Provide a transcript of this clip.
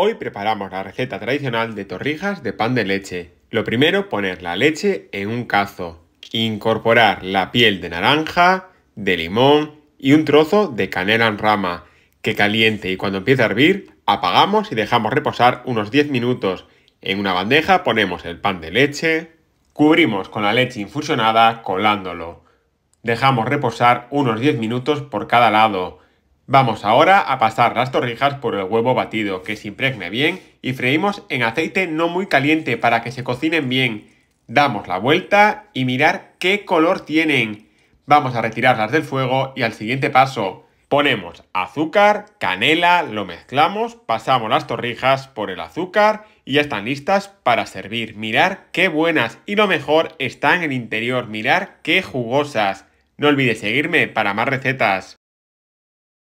Hoy preparamos la receta tradicional de torrijas de pan de leche. Lo primero, poner la leche en un cazo, incorporar la piel de naranja, de limón y un trozo de canela en rama, que caliente y cuando empiece a hervir, apagamos y dejamos reposar unos 10 minutos. En una bandeja ponemos el pan de leche, cubrimos con la leche infusionada colándolo. Dejamos reposar unos 10 minutos por cada lado. Vamos ahora a pasar las torrijas por el huevo batido, que se impregne bien, y freímos en aceite no muy caliente para que se cocinen bien. Damos la vuelta y mirar qué color tienen. Vamos a retirarlas del fuego y al siguiente paso. Ponemos azúcar, canela, lo mezclamos, pasamos las torrijas por el azúcar y ya están listas para servir. Mirar qué buenas y lo mejor están en el interior, mirar qué jugosas. No olvides seguirme para más recetas.